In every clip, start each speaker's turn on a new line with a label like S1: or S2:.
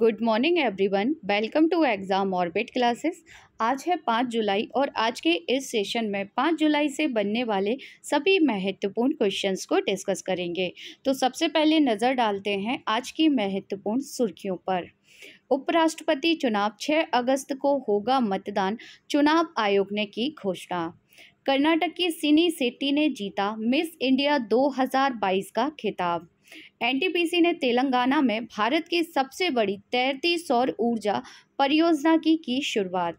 S1: good morning everyone welcome to exam orbit classes आज है पाँच जुलाई और आज के इस सेशन में पाँच जुलाई से बनने वाले सभी महत्वपूर्ण क्वेश्चंस को डिस्कस करेंगे तो सबसे पहले नज़र डालते हैं आज की महत्वपूर्ण सुर्खियों पर उपराष्ट्रपति चुनाव 6 अगस्त को होगा मतदान चुनाव आयोग ने की घोषणा कर्नाटक की सिनी सेट्टी ने जीता मिस इंडिया दो का खिताब एनटीपीसी ने तेलंगाना में भारत की सबसे बड़ी तैरती सौर ऊर्जा परियोजना की की शुरुआत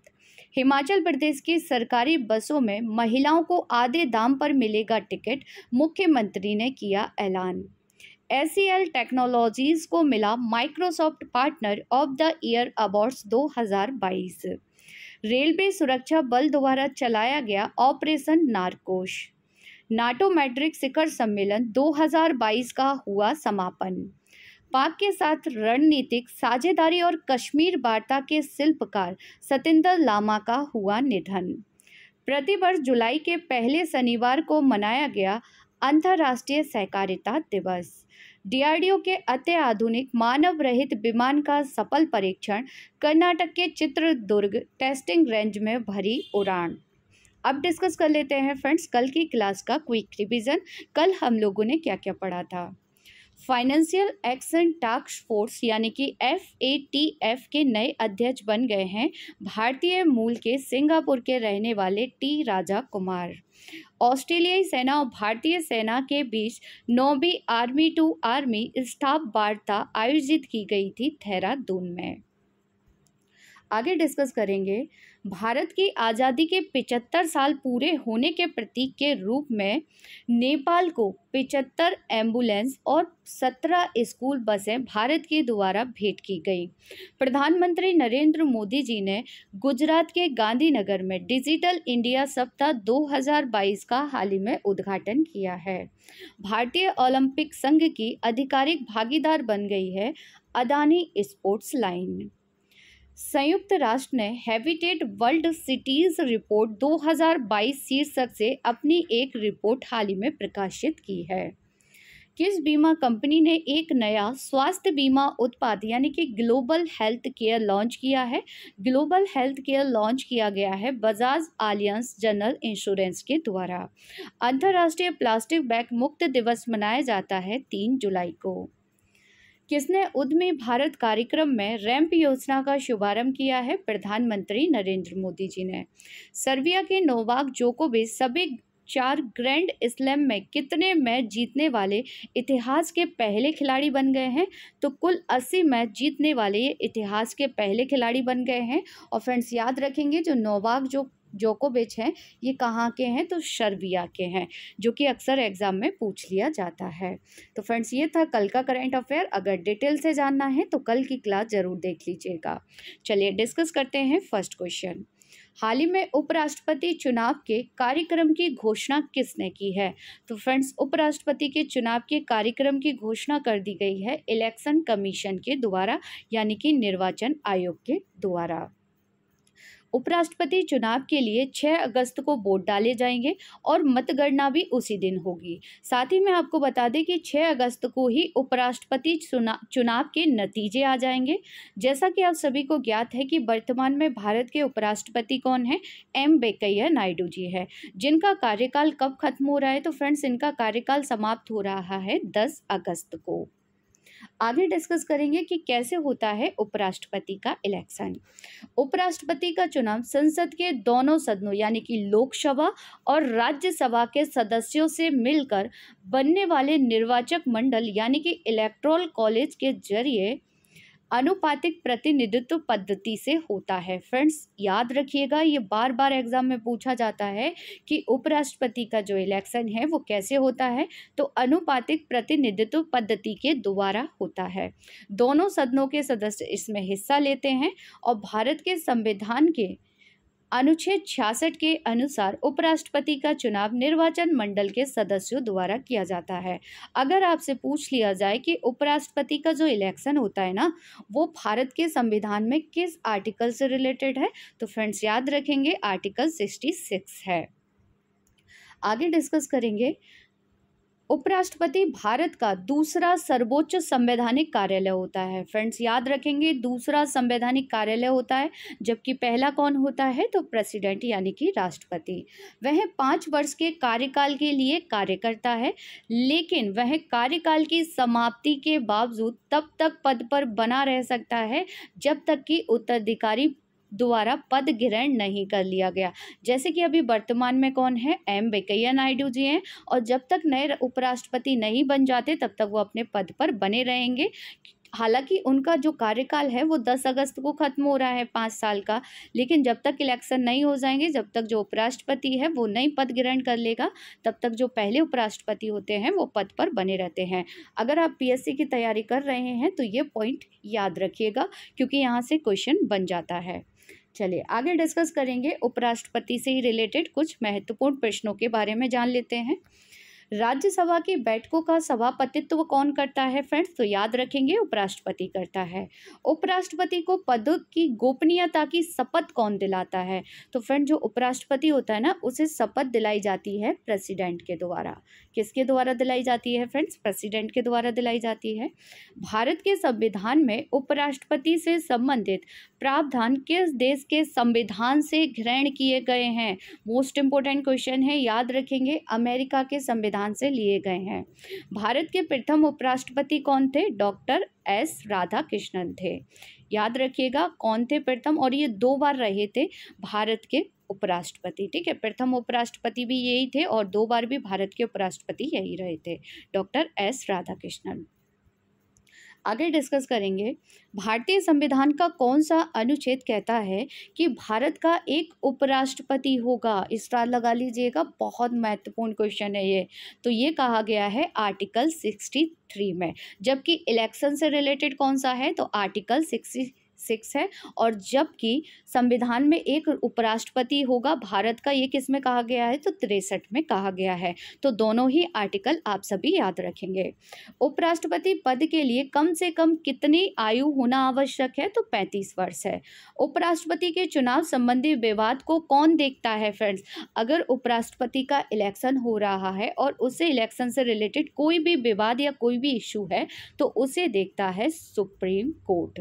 S1: हिमाचल प्रदेश की सरकारी बसों में महिलाओं को आधे दाम पर मिलेगा टिकट मुख्यमंत्री ने किया ऐलान एस टेक्नोलॉजीज़ को मिला Microsoft partner of the year awards 2022 रेलवे सुरक्षा बल द्वारा चलाया गया ऑपरेशन नारकोश नाटो मैट्रिक शिखर सम्मेलन 2022 का हुआ समापन पाक के साथ रणनीतिक साझेदारी और कश्मीर वार्ता के शिल्पकार सतेंद्र लामा का हुआ निधन प्रतिवर्ष जुलाई के पहले शनिवार को मनाया गया अंतर्राष्ट्रीय सहकारिता दिवस डीआरडीओ के अत्याधुनिक मानव रहित विमान का सफल परीक्षण कर्नाटक के चित्रदुर्ग टेस्टिंग रेंज में भरी उड़ान अब डिस्कस कर लेते हैं फ्रेंड्स कल की क्लास का क्विक रिवीजन कल हम लोगों ने क्या क्या पढ़ा था फाइनेंशियल एक्शन टास्क फोर्स यानी कि एफ ए टी एफ के नए अध्यक्ष बन गए हैं भारतीय मूल के सिंगापुर के रहने वाले टी राजा कुमार ऑस्ट्रेलियाई सेना और भारतीय सेना के बीच नौवीं आर्मी टू आर्मी स्टाफ वार्ता आयोजित की गई थी थेरादून में आगे डिस्कस करेंगे भारत की आज़ादी के पिचहत्तर साल पूरे होने के प्रतीक के रूप में नेपाल को पिचहत्तर एम्बुलेंस और सत्रह स्कूल बसें भारत के द्वारा भेंट की गई प्रधानमंत्री नरेंद्र मोदी जी ने गुजरात के गांधीनगर में डिजिटल इंडिया सप्ताह 2022 का हाल ही में उद्घाटन किया है भारतीय ओलंपिक संघ की आधिकारिक भागीदार बन गई है अदानी स्पोर्ट्स लाइन संयुक्त राष्ट्र ने हैबिटेट वर्ल्ड सिटीज़ रिपोर्ट 2022 शीर्षक से अपनी एक रिपोर्ट हाल ही में प्रकाशित की है किस बीमा कंपनी ने एक नया स्वास्थ्य बीमा उत्पाद यानी कि ग्लोबल हेल्थ केयर लॉन्च किया है ग्लोबल हेल्थ केयर लॉन्च किया गया है बजाज आलियंस जनरल इंश्योरेंस के द्वारा अंतर्राष्ट्रीय प्लास्टिक बैग मुक्त दिवस मनाया जाता है तीन जुलाई को किसने उद्यमी भारत कार्यक्रम में रैंप योजना का शुभारंभ किया है प्रधानमंत्री नरेंद्र मोदी जी ने सर्बिया के नोवाक जोकोविच सभी चार ग्रैंड स्लैम में कितने मैच जीतने वाले इतिहास के पहले खिलाड़ी बन गए हैं तो कुल अस्सी मैच जीतने वाले ये इतिहास के पहले खिलाड़ी बन गए हैं और फ्रेंड्स याद रखेंगे जो नोवाक जो जोकोविच हैं ये कहाँ के हैं तो शर्बिया के हैं जो कि अक्सर एग्ज़ाम में पूछ लिया जाता है तो फ्रेंड्स ये था कल का करंट अफेयर अगर डिटेल से जानना है तो कल की क्लास ज़रूर देख लीजिएगा चलिए डिस्कस करते हैं फर्स्ट क्वेश्चन हाल ही में उपराष्ट्रपति चुनाव के कार्यक्रम की घोषणा किसने की है तो फ्रेंड्स उपराष्ट्रपति के चुनाव के कार्यक्रम की घोषणा कर दी गई है इलेक्शन कमीशन के द्वारा यानी कि निर्वाचन आयोग के द्वारा उपराष्ट्रपति चुनाव के लिए 6 अगस्त को वोट डाले जाएंगे और मतगणना भी उसी दिन होगी साथ ही मैं आपको बता दें कि 6 अगस्त को ही उपराष्ट्रपति चुनाव के नतीजे आ जाएंगे जैसा कि आप सभी को ज्ञात है कि वर्तमान में भारत के उपराष्ट्रपति कौन है एम वेंकैया नायडू जी है जिनका कार्यकाल कब खत्म हो रहा है तो फ्रेंड्स इनका कार्यकाल समाप्त हो रहा है दस अगस्त को आगे डिस्कस करेंगे कि कैसे होता है उपराष्ट्रपति का इलेक्शन उपराष्ट्रपति का चुनाव संसद के दोनों सदनों यानी कि लोकसभा और राज्यसभा के सदस्यों से मिलकर बनने वाले निर्वाचक मंडल यानी कि इलेक्ट्रोल कॉलेज के जरिए अनुपातिक प्रतिनिधित्व पद्धति से होता है फ्रेंड्स याद रखिएगा ये बार बार एग्जाम में पूछा जाता है कि उपराष्ट्रपति का जो इलेक्शन है वो कैसे होता है तो अनुपातिक प्रतिनिधित्व पद्धति के द्वारा होता है दोनों सदनों के सदस्य इसमें हिस्सा लेते हैं और भारत के संविधान के अनुच्छेद छियासठ के अनुसार उपराष्ट्रपति का चुनाव निर्वाचन मंडल के सदस्यों द्वारा किया जाता है अगर आपसे पूछ लिया जाए कि उपराष्ट्रपति का जो इलेक्शन होता है ना वो भारत के संविधान में किस आर्टिकल से रिलेटेड है तो फ्रेंड्स याद रखेंगे आर्टिकल सिक्सटी सिक्स है आगे डिस्कस करेंगे उपराष्ट्रपति भारत का दूसरा सर्वोच्च संवैधानिक कार्यालय होता है फ्रेंड्स याद रखेंगे दूसरा संवैधानिक कार्यालय होता है जबकि पहला कौन होता है तो प्रेसिडेंट यानी कि राष्ट्रपति वह पाँच वर्ष के कार्यकाल के लिए कार्य करता है लेकिन वह कार्यकाल की समाप्ति के बावजूद तब तक पद पर बना रह सकता है जब तक कि उत्तराधिकारी द्वारा पद ग्रहण नहीं कर लिया गया जैसे कि अभी वर्तमान में कौन है एम वेंकैया नायडू जी हैं और जब तक नए उपराष्ट्रपति नहीं बन जाते तब तक वो अपने पद पर बने रहेंगे हालांकि उनका जो कार्यकाल है वो दस अगस्त को ख़त्म हो रहा है पाँच साल का लेकिन जब तक इलेक्शन नहीं हो जाएंगे जब तक जो उपराष्ट्रपति है वो नई पद ग्रहण कर लेगा तब तक जो पहले उपराष्ट्रपति होते हैं वो पद पर बने रहते हैं अगर आप पीएससी की तैयारी कर रहे हैं तो ये पॉइंट याद रखिएगा क्योंकि यहाँ से क्वेश्चन बन जाता है चलिए आगे डिस्कस करेंगे उपराष्ट्रपति से ही रिलेटेड कुछ महत्वपूर्ण प्रश्नों के बारे में जान लेते हैं राज्यसभा की बैठकों का सभापतित्व कौन करता है फ्रेंड्स तो याद रखेंगे उपराष्ट्रपति करता है उपराष्ट्रपति को पद की गोपनीयता की शपथ कौन दिलाता है तो फ्रेंड जो उपराष्ट्रपति होता है ना उसे शपथ दिलाई जाती है प्रेसिडेंट के द्वारा किसके द्वारा दिलाई जाती है फ्रेंड्स प्रेसिडेंट के द्वारा दिलाई जाती है भारत के संविधान में उपराष्ट्रपति से संबंधित प्रावधान किस देश के संविधान से ग्रहण किए गए हैं मोस्ट इंपोर्टेंट क्वेश्चन है याद रखेंगे अमेरिका के संविधान संविधान से लिए गए हैं भारत के प्रथम उपराष्ट्रपति कौन थे डॉक्टर एस राधा कृष्णन थे याद रखिएगा कौन थे प्रथम और ये दो बार रहे थे भारत के उपराष्ट्रपति ठीक है प्रथम उपराष्ट्रपति भी यही थे और दो बार भी भारत के उपराष्ट्रपति यही रहे थे डॉक्टर एस राधाकृष्णन आगे डिस्कस करेंगे भारतीय संविधान का कौन सा अनुच्छेद कहता है कि भारत का एक उपराष्ट्रपति होगा इसका लगा लीजिएगा बहुत महत्वपूर्ण क्वेश्चन है ये तो ये कहा गया है आर्टिकल सिक्सटी थ्री में जबकि इलेक्शन से रिलेटेड कौन सा है तो आर्टिकल सिक्सटी सिक्स है और जबकि संविधान में एक उपराष्ट्रपति होगा भारत का ये किस में कहा गया है तो तिरसठ में कहा गया है तो दोनों ही आर्टिकल आप सभी याद रखेंगे उपराष्ट्रपति पद के लिए कम से कम कितनी आयु होना आवश्यक है तो पैंतीस वर्ष है उपराष्ट्रपति के चुनाव संबंधी विवाद को कौन देखता है फ्रेंड्स अगर उपराष्ट्रपति का इलेक्शन हो रहा है और उसे इलेक्शन से रिलेटेड कोई भी विवाद या कोई भी इशू है तो उसे देखता है सुप्रीम कोर्ट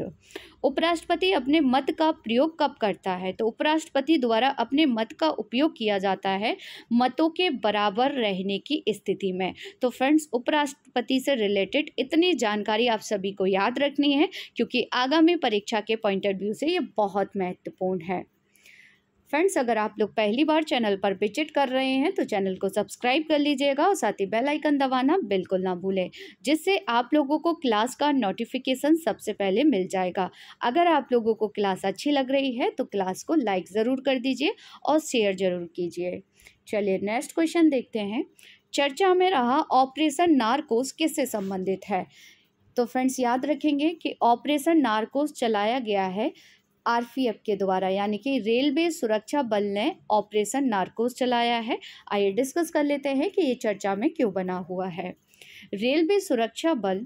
S1: उपराष्ट्रपति अपने मत का प्रयोग कब करता है तो उपराष्ट्रपति द्वारा अपने मत का उपयोग किया जाता है मतों के बराबर रहने की स्थिति में तो फ्रेंड्स उपराष्ट्रपति से रिलेटेड इतनी जानकारी आप सभी को याद रखनी है क्योंकि आगामी परीक्षा के पॉइंट ऑफ व्यू से ये बहुत महत्वपूर्ण है फ्रेंड्स अगर आप लोग पहली बार चैनल पर विजिट कर रहे हैं तो चैनल को सब्सक्राइब कर लीजिएगा और साथ ही बेल आइकन दबाना बिल्कुल ना भूलें जिससे आप लोगों को क्लास का नोटिफिकेशन सबसे पहले मिल जाएगा अगर आप लोगों को क्लास अच्छी लग रही है तो क्लास को लाइक ज़रूर कर दीजिए और शेयर ज़रूर कीजिए चलिए नेक्स्ट क्वेश्चन देखते हैं चर्चा में रहा ऑपरेशन नारकोस किससे संबंधित है तो फ्रेंड्स याद रखेंगे कि ऑपरेशन नारकोस चलाया गया है आर के द्वारा यानी कि रेलवे सुरक्षा बल ने ऑपरेशन नार्कोस चलाया है आइए डिस्कस कर लेते हैं कि ये चर्चा में क्यों बना हुआ है रेलवे सुरक्षा बल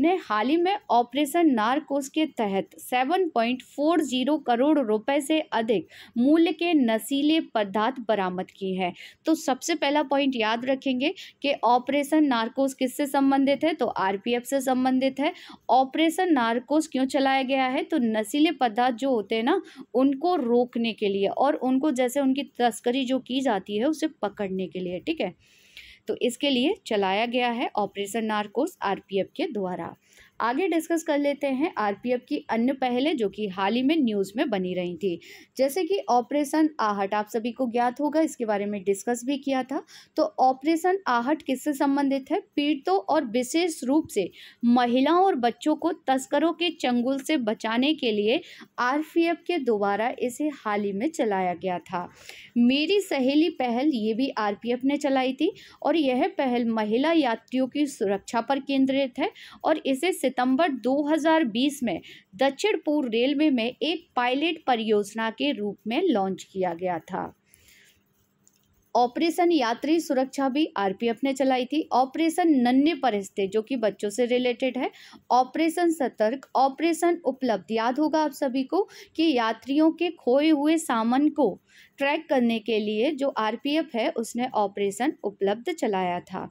S1: ने हाल ही में ऑपरेशन नारकोस के तहत 7.40 करोड़ रुपए से अधिक मूल्य के नशीले पदार्थ बरामद किए हैं तो सबसे पहला पॉइंट याद रखेंगे कि ऑपरेशन नारकोस किससे संबंधित है तो आरपीएफ से संबंधित है ऑपरेशन नारकोस क्यों चलाया गया है तो नशीले पदार्थ जो होते हैं ना उनको रोकने के लिए और उनको जैसे उनकी तस्करी जो की जाती है उसे पकड़ने के लिए ठीक है तो इसके लिए चलाया गया है ऑपरेशन नारकोस आरपीएफ के द्वारा आगे डिस्कस कर लेते हैं आरपीएफ की अन्य पहले जो कि हाल ही में न्यूज़ में बनी रही थी जैसे कि ऑपरेशन आहट आप सभी को ज्ञात होगा इसके बारे में डिस्कस भी किया था तो ऑपरेशन आहट किससे संबंधित है पीड़ितों और विशेष रूप से महिलाओं और बच्चों को तस्करों के चंगुल से बचाने के लिए आर के द्वारा इसे हाल ही में चलाया गया था मेरी सहेली पहल ये भी आर ने चलाई थी और यह पहल महिला यात्रियों की सुरक्षा पर केंद्रित है और इसे सितंबर 2020 में दक्षिण पूर्व रेलवे में एक पायलट परियोजना के रूप में लॉन्च किया गया था ऑपरेशन यात्री सुरक्षा भी आरपीएफ ने चलाई थी ऑपरेशन नन्हे परिस्थे जो कि बच्चों से रिलेटेड है ऑपरेशन सतर्क ऑपरेशन उपलब्ध याद होगा आप सभी को कि यात्रियों के खोए हुए सामान को ट्रैक करने के लिए जो आरपीएफ है उसने ऑपरेशन उपलब्ध चलाया था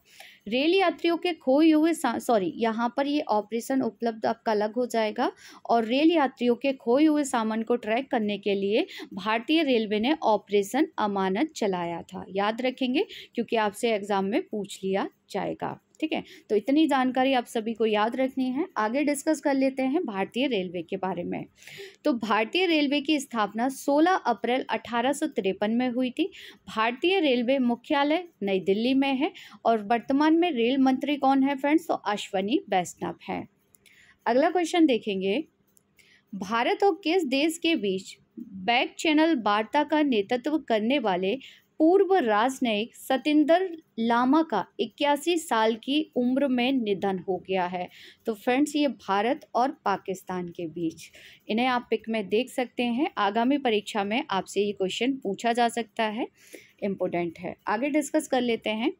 S1: रेल यात्रियों के खोए हुए सॉरी यहाँ पर ये ऑपरेशन उपलब्ध आपका अलग हो जाएगा और रेल यात्रियों के खोए हुए सामान को ट्रैक करने के लिए भारतीय रेलवे ने ऑपरेशन अमानत चलाया था याद रखेंगे क्योंकि आपसे एग्ज़ाम में पूछ लिया जाएगा ठीक है तो इतनी जानकारी आप सभी को याद रखनी है आगे डिस्कस कर लेते हैं भारतीय रेलवे के बारे में तो भारतीय रेलवे की स्थापना 16 अप्रैल अठारह में हुई थी भारतीय रेलवे मुख्यालय नई दिल्ली में है और वर्तमान में रेल मंत्री कौन है फ्रेंड्स तो अश्वनी वैष्णव है अगला क्वेश्चन देखेंगे भारत और किस देश के बीच बैक चैनल वार्ता का नेतृत्व करने वाले पूर्व राजनयिक सतेंद्र लामा का इक्यासी साल की उम्र में निधन हो गया है तो फ्रेंड्स ये भारत और पाकिस्तान के बीच इन्हें आप पिक में देख सकते हैं आगामी परीक्षा में आपसे ये क्वेश्चन पूछा जा सकता है इम्पोर्टेंट है आगे डिस्कस कर लेते हैं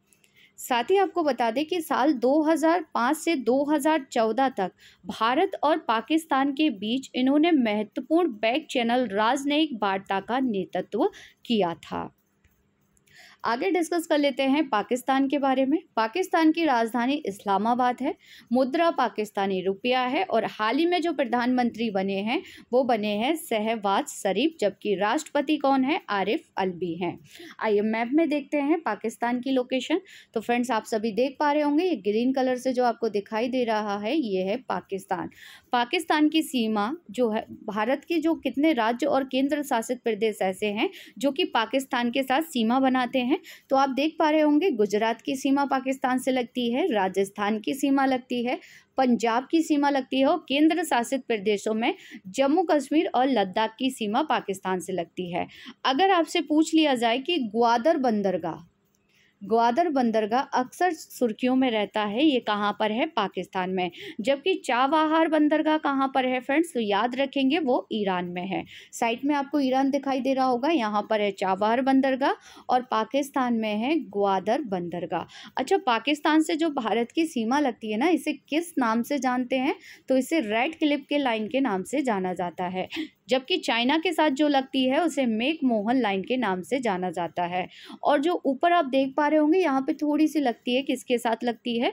S1: साथ ही आपको बता दें कि साल 2005 से 2014 तक भारत और पाकिस्तान के बीच इन्होंने महत्वपूर्ण बैक चैनल राजनयिक वार्ता का नेतृत्व किया था आगे डिस्कस कर लेते हैं पाकिस्तान के बारे में पाकिस्तान की राजधानी इस्लामाबाद है मुद्रा पाकिस्तानी रुपया है और हाल ही में जो प्रधानमंत्री बने हैं वो बने हैं सहवाज शरीफ जबकि राष्ट्रपति कौन है आरिफ अलबी हैं आइए मैप में देखते हैं पाकिस्तान की लोकेशन तो फ्रेंड्स आप सभी देख पा रहे होंगे ये ग्रीन कलर से जो आपको दिखाई दे रहा है ये है पाकिस्तान पाकिस्तान की सीमा जो है भारत के जो कितने राज्य और केंद्र शासित प्रदेश ऐसे हैं जो कि पाकिस्तान के साथ सीमा बनाते हैं हैं तो आप देख पा रहे होंगे गुजरात की सीमा पाकिस्तान से लगती है राजस्थान की सीमा लगती है पंजाब की सीमा लगती है और केंद्र शासित प्रदेशों में जम्मू कश्मीर और लद्दाख की सीमा पाकिस्तान से लगती है अगर आपसे पूछ लिया जाए कि ग्वादर बंदरगाह ग्वादर बंदरगाह अक्सर सुर्खियों में रहता है ये कहाँ पर है पाकिस्तान में जबकि चाबहार बंदरगाह कहाँ पर है फ्रेंड्स तो याद रखेंगे वो ईरान में है साइड में आपको ईरान दिखाई दे रहा होगा यहाँ पर है चाबहार बंदरगाह और पाकिस्तान में है ग्वादर बंदरगाह अच्छा पाकिस्तान से जो भारत की सीमा लगती है ना इसे किस नाम से जानते हैं तो इसे रेड क्लिप के लाइन के नाम से जाना जाता है जबकि चाइना के साथ जो लगती है उसे मेक मोहन लाइन के नाम से जाना जाता है और जो ऊपर आप देख पा रहे होंगे यहाँ पे थोड़ी सी लगती है किसके साथ लगती है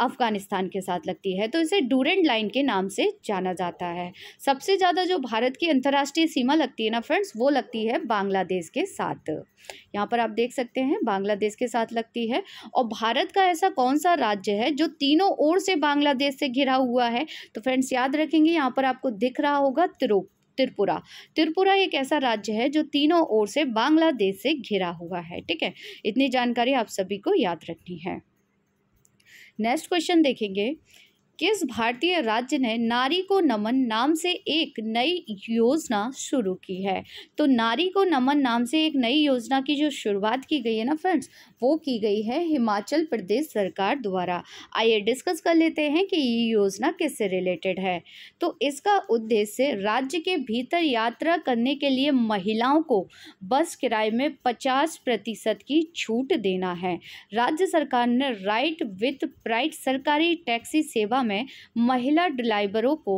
S1: अफ़गानिस्तान के साथ लगती है तो इसे डूरेंट लाइन के नाम से जाना जाता है सबसे ज़्यादा जो भारत की अंतर्राष्ट्रीय सीमा लगती है ना फ्रेंड्स वो लगती है बांग्लादेश के साथ यहाँ पर आप देख सकते हैं बांग्लादेश के साथ लगती है और भारत का ऐसा कौन सा राज्य है जो तीनों ओर से बांग्लादेश से घिरा हुआ है तो फ्रेंड्स याद रखेंगे यहाँ पर आपको दिख रहा होगा त्रिपुरा त्रिपुरा त्रिपुरा एक ऐसा राज्य है जो तीनों ओर से बांग्लादेश से घिरा हुआ है ठीक है इतनी जानकारी आप सभी को याद रखनी है नेक्स्ट क्वेश्चन देखेंगे किस भारतीय राज्य ने नारी को नमन नाम से एक नई योजना शुरू की है तो नारी को नमन नाम से एक नई योजना की जो शुरुआत की गई है ना फ्रेंड्स वो की गई है हिमाचल प्रदेश सरकार द्वारा आइए डिस्कस कर लेते हैं कि ये योजना किससे रिलेटेड है तो इसका उद्देश्य राज्य के भीतर यात्रा करने के लिए महिलाओं को बस किराए में पचास प्रतिशत की छूट देना है राज्य सरकार ने राइट विथ प्राइट सरकारी टैक्सी सेवा में महिला ड्राइवरों को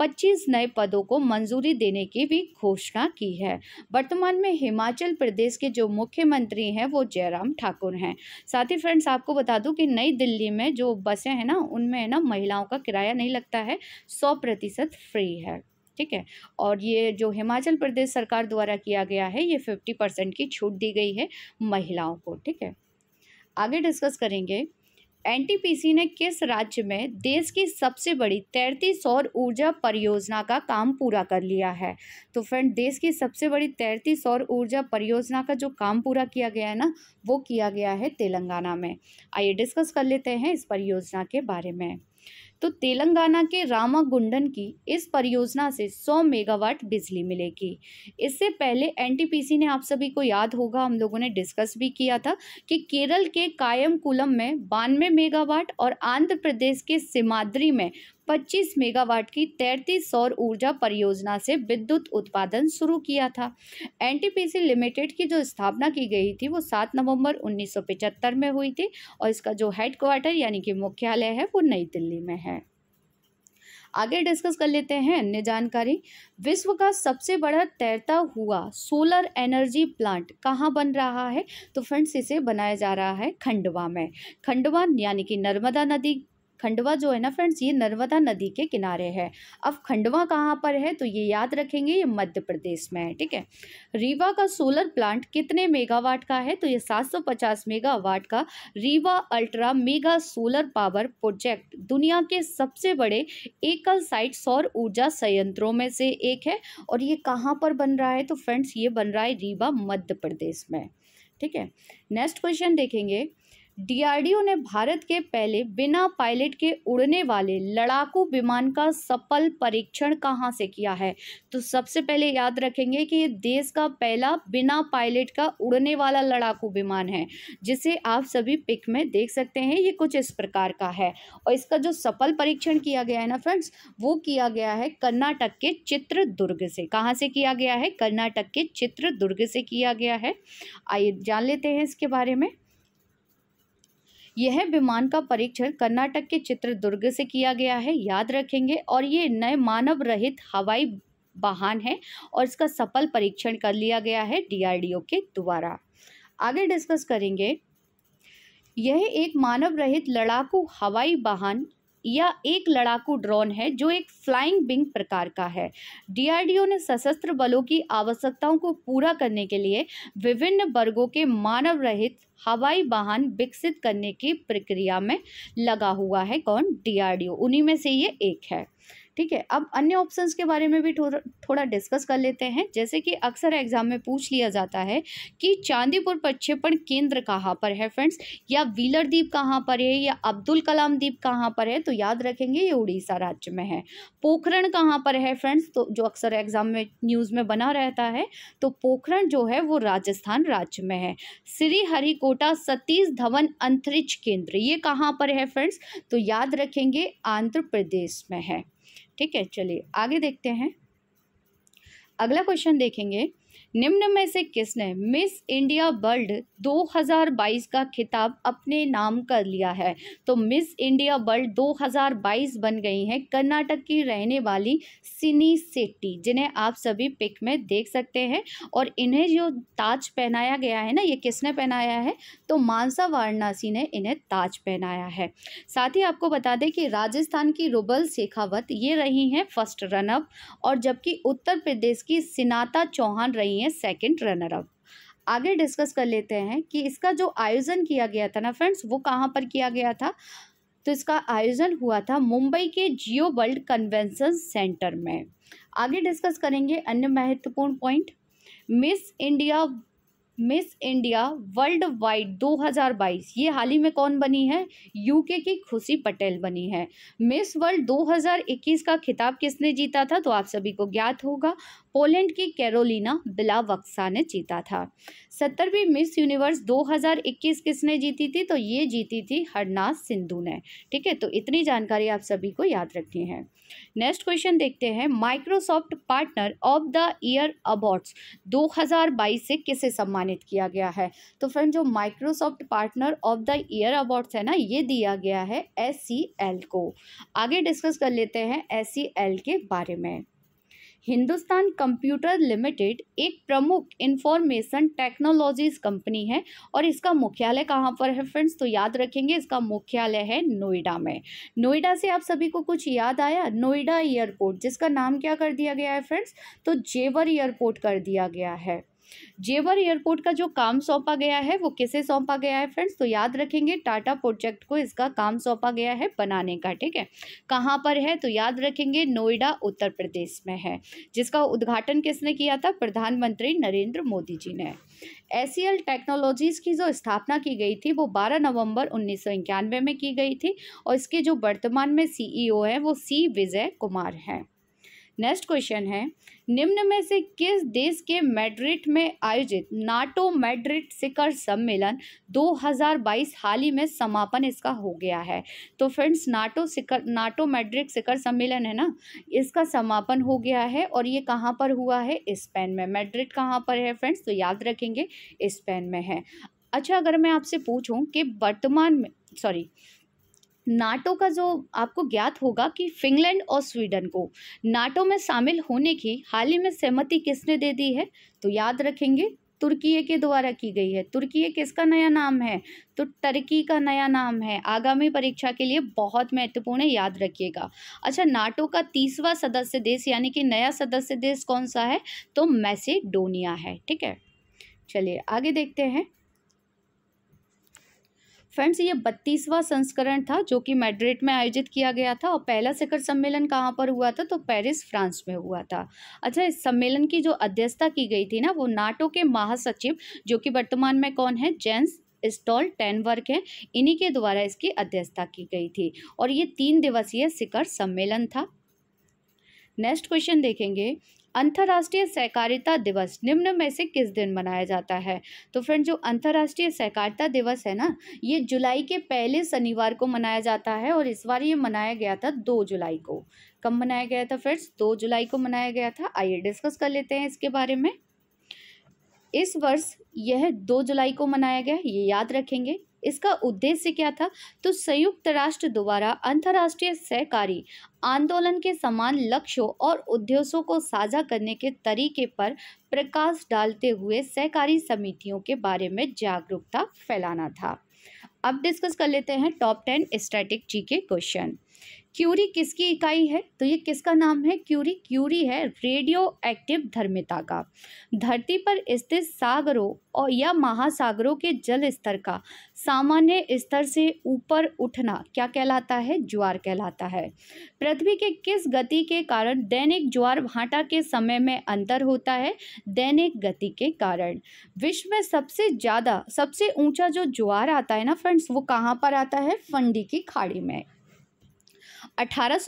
S1: 25 नए पदों को मंजूरी देने की भी घोषणा की है वर्तमान में हिमाचल प्रदेश के जो मुख्यमंत्री हैं वो जयराम ठाकुर हैं साथ ही फ्रेंड्स आपको बता दूं कि नई दिल्ली में जो बसें हैं ना उनमें है ना महिलाओं का किराया नहीं लगता है सौ प्रतिशत फ्री है ठीक है और ये जो हिमाचल प्रदेश सरकार द्वारा किया गया है ये फिफ्टी परसेंट की छूट दी गई है महिलाओं को ठीक है आगे डिस्कस करेंगे एनटीपीसी ने किस राज्य में देश की सबसे बड़ी तैरती सौर ऊर्जा परियोजना का काम पूरा कर लिया है तो फ्रेंड देश की सबसे बड़ी तैरती सौर ऊर्जा परियोजना का जो काम पूरा किया गया है ना वो किया गया है तेलंगाना में आइए डिस्कस कर लेते हैं इस परियोजना के बारे में तो तेलंगाना के रामागुंडन की इस परियोजना से 100 मेगावाट बिजली मिलेगी इससे पहले एनटीपीसी ने आप सभी को याद होगा हम लोगों ने डिस्कस भी किया था कि केरल के कायमकुलम में बानवे मेगावाट और आंध्र प्रदेश के सिमाद्री में 25 मेगावाट की तैंतीस सौर ऊर्जा परियोजना से विद्युत उत्पादन शुरू किया था एनटीपीसी लिमिटेड की जो स्थापना की गई थी वो 7 नवंबर 1975 में हुई थी और इसका जो हेडक्वार्टर यानी कि मुख्यालय है वो नई दिल्ली में है आगे डिस्कस कर लेते हैं अन्य जानकारी विश्व का सबसे बड़ा तैरता हुआ सोलर एनर्जी प्लांट कहाँ बन रहा है तो फ्रेंड्स इसे बनाया जा रहा है खंडवा में खंडवा यानी कि नर्मदा नदी खंडवा जो है ना फ्रेंड्स ये नर्मदा नदी के किनारे है अब खंडवा कहाँ पर है तो ये याद रखेंगे ये मध्य प्रदेश में है ठीक है रीवा का सोलर प्लांट कितने मेगावाट का है तो ये 750 मेगावाट का Rewa ultra mega solar power project दुनिया के सबसे बड़े एकल साइट सौर ऊर्जा संयंत्रों में से एक है और ये कहाँ पर बन रहा है तो फ्रेंड्स ये बन रहा है रीवा मध्य प्रदेश में ठीक है नेक्स्ट क्वेश्चन देखेंगे डीआरडीओ ने भारत के पहले बिना पायलट के उड़ने वाले लड़ाकू विमान का सफल परीक्षण कहाँ से किया है तो सबसे पहले याद रखेंगे कि ये देश का पहला बिना पायलट का उड़ने वाला लड़ाकू विमान है जिसे आप सभी पिक में देख सकते हैं ये कुछ इस प्रकार का है और इसका जो सफल परीक्षण किया गया है ना फ्रेंड्स वो किया गया है कर्नाटक के चित्रदुर्ग से कहाँ से किया गया है कर्नाटक के चित्रदुर्ग से किया गया है आइए जान लेते हैं इसके बारे में यह विमान का परीक्षण कर्नाटक के चित्रदुर्ग से किया गया है याद रखेंगे और ये नए मानव रहित हवाई वाहन है और इसका सफल परीक्षण कर लिया गया है डीआरडीओ के द्वारा आगे डिस्कस करेंगे यह एक मानव रहित लड़ाकू हवाई वाहन या एक लड़ाकू ड्रोन है जो एक फ्लाइंग विंग प्रकार का है डीआरडीओ ने सशस्त्र बलों की आवश्यकताओं को पूरा करने के लिए विभिन्न वर्गों के मानव रहित हवाई वाहन विकसित करने की प्रक्रिया में लगा हुआ है कौन डीआरडीओ उन्हीं में से ये एक है ठीक है अब अन्य ऑप्शंस के बारे में भी थोड़ा थोड़ा डिस्कस कर लेते हैं जैसे कि अक्सर एग्जाम में पूछ लिया जाता है कि चांदीपुर प्रक्षेपण केंद्र कहाँ पर है फ्रेंड्स या व्हीलर द्वीप कहाँ पर है या अब्दुल कलाम द्वीप कहाँ पर है तो याद रखेंगे ये उड़ीसा राज्य में है पोखरण कहाँ पर है फ्रेंड्स तो जो अक्सर एग्जाम में न्यूज़ में बना रहता है तो पोखरण जो है वो राजस्थान राज्य में है श्री हरिकोटा सतीश धवन अंतरिक्ष केंद्र ये कहाँ पर है फ्रेंड्स तो याद रखेंगे आंध्र प्रदेश में है ठीक है चलिए आगे देखते हैं अगला क्वेश्चन देखेंगे निम्न में से किसने मिस इंडिया वर्ल्ड 2022 का खिताब अपने नाम कर लिया है तो मिस इंडिया वर्ल्ड 2022 बन गई हैं कर्नाटक की रहने वाली सिनी सेट्टी जिन्हें आप सभी पिक में देख सकते हैं और इन्हें जो ताज पहनाया गया है ना ये किसने पहनाया है तो मानसा वाराणसी ने इन्हें ताज पहनाया है साथ ही आपको बता दें कि राजस्थान की रुबल शेखावत ये रही हैं फर्स्ट रनअप और जबकि उत्तर प्रदेश की सिनाता चौहान रही हैं है सेकंड रनर अप आगे डिस्कस कर लेते हैं कि इसका जो आयोजन किया गया था ना फ्रेंड्स वो कहाँ पर किया गया था तो इसका आयोजन हुआ था मुंबई के जियो वर्ल्ड कन्वेंशन सेंटर में आगे डिस्कस करेंगे अन्य महत्वपूर्ण point miss India miss India worldwide 2022 ये हाल ही में कौन बनी है यूके की खुशी पटेल बनी है मिस वर्ल्ड 2021 का खिताब किसने जीता था तो आप सभी को ज्ञात होगा पोलैंड की कैरोलिना बिलावक्सा ने जीता था सत्तरवीं मिस यूनिवर्स 2021 किसने जीती थी तो ये जीती थी हरनाथ सिंधु ने ठीक है तो इतनी जानकारी आप सभी को याद रखनी है नेक्स्ट क्वेश्चन देखते हैं Microsoft partner of the year awards 2022 से किसे सम्मानित किया गया है तो फ्रेंड जो Microsoft partner of the year awards है ना ये दिया गया है एस को आगे डिस्कस कर लेते हैं एस के बारे में हिंदुस्तान कंप्यूटर लिमिटेड एक प्रमुख इंफॉर्मेशन टेक्नोलॉजीज कंपनी है और इसका मुख्यालय कहाँ पर है फ्रेंड्स तो याद रखेंगे इसका मुख्यालय है नोएडा में नोएडा से आप सभी को कुछ याद आया नोएडा एयरपोर्ट जिसका नाम क्या कर दिया गया है फ्रेंड्स तो जेवर एयरपोर्ट कर दिया गया है जेवर एयरपोर्ट का जो काम सौंपा गया है वो किसे सौंपा गया है फ्रेंड्स तो याद रखेंगे टाटा प्रोजेक्ट को इसका काम सौंपा गया है बनाने का ठीक है कहाँ पर है तो याद रखेंगे नोएडा उत्तर प्रदेश में है जिसका उद्घाटन किसने किया था प्रधानमंत्री नरेंद्र मोदी जी ने एस टेक्नोलॉजीज़ की जो स्थापना की गई थी वो 12 नवंबर उन्नीस में की गई थी और इसके जो वर्तमान में सीईओ e हैं वो सी विजय कुमार हैं नेक्स्ट क्वेश्चन है निम्न में से किस देश के मैड्रिड में आयोजित नाटो मैड्रिड शिखर सम्मेलन 2022 हाल ही में समापन इसका हो गया है तो फ्रेंड्स नाटो शिखर नाटो मैड्रिड शिखर सम्मेलन है ना इसका समापन हो गया है और ये कहाँ पर हुआ है स्पेन में मैड्रिड कहाँ पर है फ्रेंड्स तो याद रखेंगे स्पेन में है अच्छा अगर मैं आपसे पूछूँ कि वर्तमान में सॉरी नाटो का जो आपको ज्ञात होगा कि फिनलैंड और स्वीडन को नाटो में शामिल होने की हाल ही में सहमति किसने दे दी है तो याद रखेंगे तुर्की के द्वारा की गई है तुर्की किसका नया नाम है तो टर्की का नया नाम है आगामी परीक्षा के लिए बहुत महत्वपूर्ण है याद रखिएगा अच्छा नाटो का तीसवा सदस्य देश यानी कि नया सदस्य देश कौन सा है तो मैसेडोनिया है ठीक है चलिए आगे देखते हैं फ्रेंड्स ये बत्तीसवां संस्करण था जो कि मैड्रिड में आयोजित किया गया था और पहला शिखर सम्मेलन कहाँ पर हुआ था तो पेरिस फ्रांस में हुआ था अच्छा इस सम्मेलन की जो अध्यक्षता की गई थी ना वो नाटो के महासचिव जो कि वर्तमान में कौन है जेंस स्टॉल टेन वर्क है इन्हीं के द्वारा इसकी अध्यक्षता की गई थी और ये तीन दिवसीय शिखर सम्मेलन था नेक्स्ट क्वेश्चन देखेंगे अंतर्राष्ट्रीय सहकारिता दिवस निम्न में से किस दिन मनाया जाता है तो फ्रेंड जो अंतर्राष्ट्रीय सहकारिता दिवस है ना ये जुलाई के पहले शनिवार को मनाया जाता है और इस बार ये मनाया गया था दो जुलाई को कब मनाया गया था फ्रेंड्स दो जुलाई को मनाया गया था आइए डिस्कस कर लेते हैं इसके बारे में इस वर्ष यह दो जुलाई को मनाया गया ये याद रखेंगे इसका उद्देश्य क्या था तो संयुक्त राष्ट्र द्वारा अंतर्राष्ट्रीय सहकारी आंदोलन के समान लक्ष्यों और उद्देश्यों को साझा करने के तरीके पर प्रकाश डालते हुए सहकारी समितियों के बारे में जागरूकता फैलाना था अब डिस्कस कर लेते हैं टॉप टेन स्टैटिक जी के क्वेश्चन क्यूरी किसकी इकाई है तो ये किसका नाम है क्यूरी क्यूरी है रेडियो एक्टिव धर्मिता का धरती पर स्थित सागरों और या महासागरों के जल स्तर का सामान्य स्तर से ऊपर उठना क्या कहलाता है ज्वार कहलाता है पृथ्वी के किस गति के कारण दैनिक ज्वार भाटा के समय में अंतर होता है दैनिक गति के कारण विश्व में सबसे ज़्यादा सबसे ऊंचा जो ज्वार आता है ना फ्रेंड्स वो कहाँ पर आता है फंडी की खाड़ी में अठारह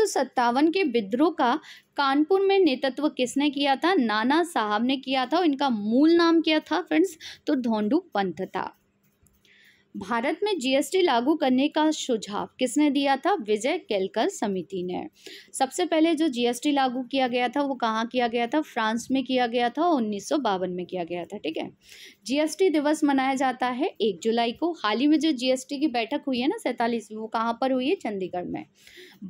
S1: के विद्रोह का कानपुर में नेतृत्व किसने किया था नाना साहब ने किया था इनका मूल नाम क्या था फ्रेंड्स तो धोंडू पंथ था भारत में जीएसटी लागू करने का सुझाव किसने दिया था विजय केलकर समिति ने सबसे पहले जो जीएसटी लागू किया गया था वो कहाँ किया गया था फ्रांस में किया गया था उन्नीस में किया गया था ठीक है जीएसटी दिवस मनाया जाता है एक जुलाई को हाल ही में जो जीएसटी की बैठक हुई है ना सैंतालीसवीं वो कहाँ पर हुई है चंडीगढ़ में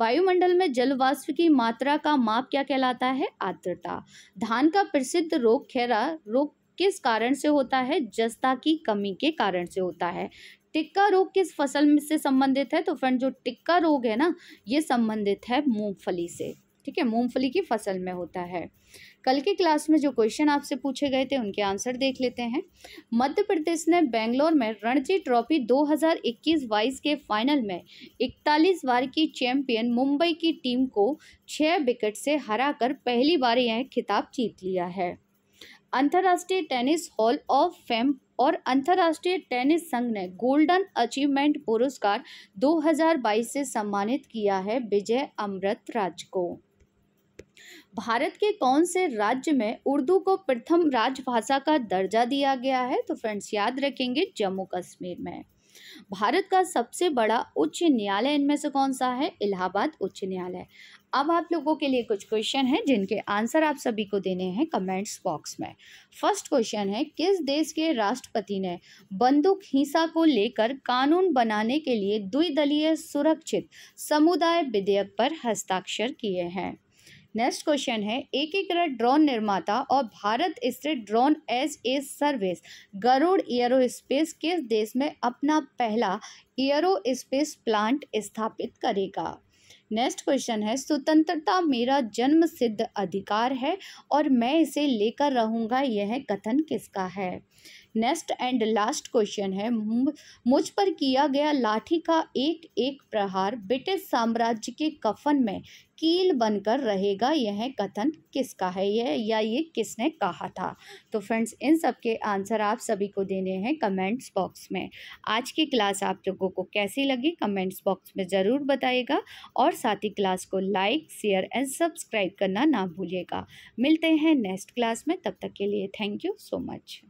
S1: वायुमंडल में जलवाष्प की मात्रा का माप क्या कहलाता है आर्द्रता धान का प्रसिद्ध रोग खेरा रोग किस कारण से होता है जस्ता की कमी के कारण से होता है टिक्का रोग किस फसल से संबंधित है तो फ्रेंड जो टिक्का रोग है ना ये संबंधित है मूंगफली से ठीक है मूंगफली की फसल में होता है कल के क्लास में जो क्वेश्चन आपसे पूछे गए थे उनके आंसर देख लेते हैं मध्य प्रदेश ने बेंगलोर में रणजी ट्रॉफी 2021 हजार के फाइनल में 41 बार की चैंपियन मुंबई की टीम को छः विकेट से हराकर पहली बार यह खिताब जीत लिया है अंतर्राष्ट्रीय टेनिस हॉल ऑफ फेम और अंतर्राष्ट्रीय टेनिस संघ ने गोल्डन अचीवमेंट पुरस्कार 2022 से सम्मानित किया है विजय अमृत राज को भारत के कौन से राज्य में उर्दू को प्रथम राजभाषा का दर्जा दिया गया है तो फ्रेंड्स याद रखेंगे जम्मू कश्मीर में भारत का सबसे बड़ा उच्च न्यायालय इनमें से कौन सा है इलाहाबाद उच्च न्यायालय अब आप लोगों के लिए कुछ क्वेश्चन हैं जिनके आंसर आप सभी को देने हैं कमेंट्स बॉक्स में फर्स्ट क्वेश्चन है किस देश के राष्ट्रपति ने बंदूक हिंसा को लेकर कानून बनाने के लिए द्विदलीय सुरक्षित समुदाय विधेयक पर हस्ताक्षर किए हैं नेक्स्ट क्वेश्चन है एकीकृत ड्रोन निर्माता और भारत स्थित drone as a service Garuda aerospace किस देश में अपना पहला एयरो स्पेस प्लांट स्थापित करेगा नेक्स्ट क्वेश्चन है स्वतंत्रता मेरा जन्म सिद्ध अधिकार है और मैं इसे लेकर रहूँगा यह कथन किसका है नेक्स्ट एंड लास्ट क्वेश्चन है मुझ पर किया गया लाठी का एक एक प्रहार ब्रिटिश साम्राज्य के कफन में कील बनकर रहेगा यह कथन किसका है यह या ये किसने कहा था तो फ्रेंड्स इन सब के आंसर आप सभी को देने हैं कमेंट्स बॉक्स में आज की क्लास आप लोगों को कैसी लगी कमेंट्स बॉक्स में ज़रूर बताइएगा और साथ ही क्लास को लाइक शेयर एंड सब्सक्राइब करना ना भूलिएगा मिलते हैं नेक्स्ट क्लास में तब तक के लिए थैंक यू सो मच